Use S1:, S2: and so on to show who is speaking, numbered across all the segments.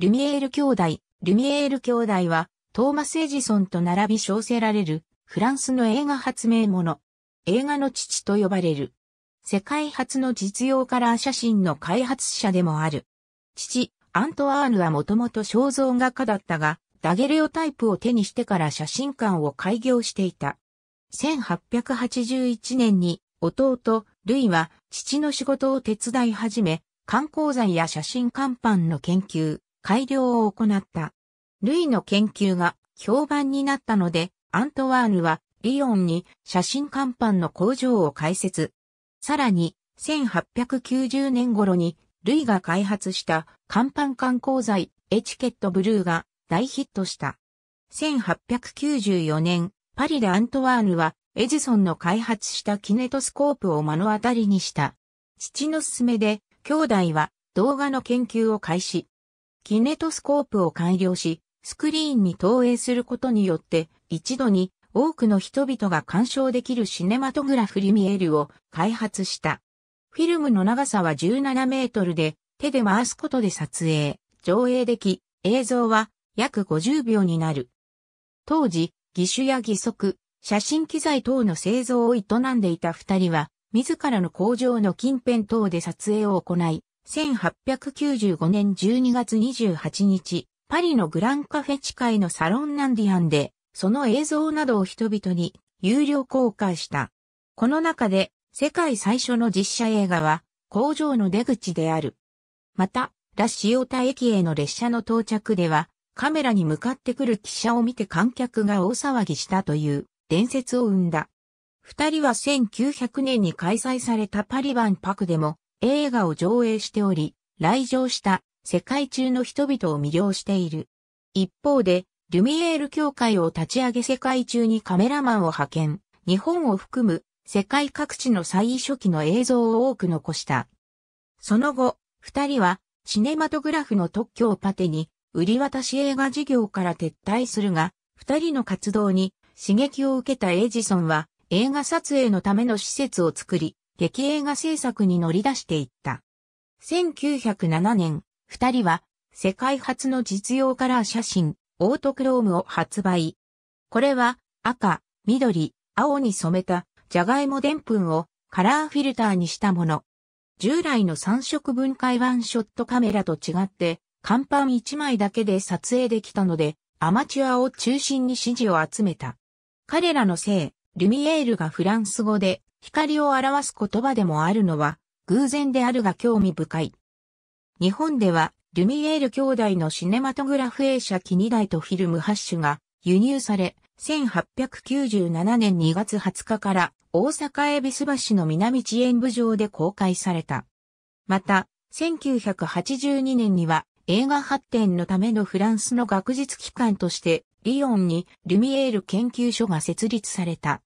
S1: ルミエール兄弟、ルミエール兄弟は、トーマス・エジソンと並び称せられる、フランスの映画発明者。映画の父と呼ばれる。世界初の実用カラー写真の開発者でもある。父、アントワーヌはもともと肖像画家だったが、ダゲレオタイプを手にしてから写真館を開業していた。1881年に弟、ルイは父の仕事を手伝い始め、観光材や写真看板の研究、改良を行った。ルイの研究が評判になったので、アントワーヌはリヨンに写真看板の工場を開設。さらに、1890年頃にルイが開発した看板観光剤エチケットブルーが大ヒットした。1894年、パリでアントワーヌはエジソンの開発したキネトスコープを目の当たりにした。父の勧めで兄弟は動画の研究を開始。キネトスコープを改良し、スクリーンに投影することによって、一度に多くの人々が鑑賞できるシネマトグラフリミエルを開発した。フィルムの長さは17メートルで、手で回すことで撮影、上映でき、映像は約50秒になる。当時、義手や義足、写真機材等の製造を営んでいた二人は、自らの工場の近辺等で撮影を行い、1895年12月28日、パリのグランカフェ地いのサロンナンディアンで、その映像などを人々に有料公開した。この中で、世界最初の実写映画は、工場の出口である。また、ラッシオタ駅への列車の到着では、カメラに向かってくる汽車を見て観客が大騒ぎしたという伝説を生んだ。二人は1900年に開催されたパリバンパクでも映画を上映しており、来場した世界中の人々を魅了している。一方で、リュミエール協会を立ち上げ世界中にカメラマンを派遣、日本を含む世界各地の最初期の映像を多く残した。その後、二人はシネマトグラフの特許をパテに売り渡し映画事業から撤退するが、二人の活動に刺激を受けたエジソンは映画撮影のための施設を作り、劇映画制作に乗り出していった。1907年、二人は世界初の実用カラー写真、オートクロームを発売。これは赤、緑、青に染めたジャガイモでんぷんをカラーフィルターにしたもの。従来の三色分解ワンショットカメラと違って、看板一枚だけで撮影できたので、アマチュアを中心に支持を集めた。彼らのせい、ルミエールがフランス語で光を表す言葉でもあるのは、偶然であるが興味深い。日本では、ルミエール兄弟のシネマトグラフ映写機2台とフィルム8種が輸入され、1897年2月20日から大阪恵比寿橋の南地演舞場で公開された。また、1982年には映画発展のためのフランスの学術機関として、リヨンにルミエール研究所が設立された。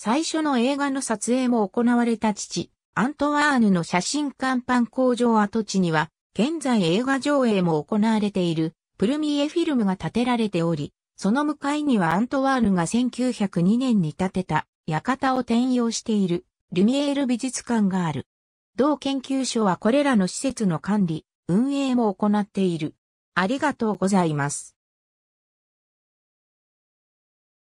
S1: 最初の映画の撮影も行われた父、アントワーヌの写真看板工場跡地には、現在映画上映も行われている、プルミエフィルムが建てられており、その向かいにはアントワーヌが1902年に建てた、館を転用している、ルミエール美術館がある。同研究所はこれらの施設の管理、運営も行っている。ありがとうございます。